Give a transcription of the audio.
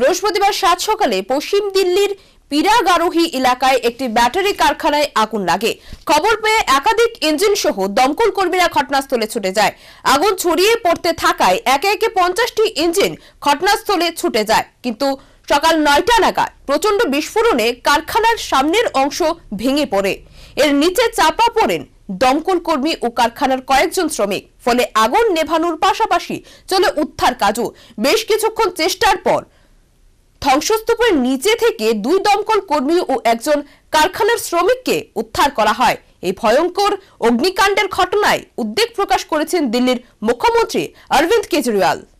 বৃহস্পতিবার সাত সকালে পশ্চিম দিল্লির পিরাগারোহী এলাকায় একটি ব্যাটারি কারখানায় আগুন লাগে খবর পেয়ে একাধিক ইঞ্জিন সহ দমকল কর্মীরা ঘটনাস্থলে ছুটে যায় আগুন ছড়িয়ে পড়তে থাকায় একে একে পঞ্চাশটি ইঞ্জিন ঘটনাস্থলে ছুটে যায় কিন্তু সকাল নয়টা নাগাদ প্রচণ্ড বিস্ফোরণে কারখানার সামনের অংশ ভেঙে পড়ে এর নিচে চাপা পড়েন দমকল কর্মী ও কারখানার কয়েকজন শ্রমিক ফলে আগুন নেভানোর পাশাপাশি চলে উদ্ধার কাজও বেশ কিছুক্ষণ চেষ্টার পর ধ্বংসস্তূপের নিচে থেকে দুই দমকল কর্মী ও একজন কারখানার শ্রমিককে উদ্ধার করা হয় এই ভয়ঙ্কর অগ্নিকাণ্ডের ঘটনায় উদ্বেগ প্রকাশ করেছেন দিল্লির মুখ্যমন্ত্রী অরবিন্দ কেজরিওয়াল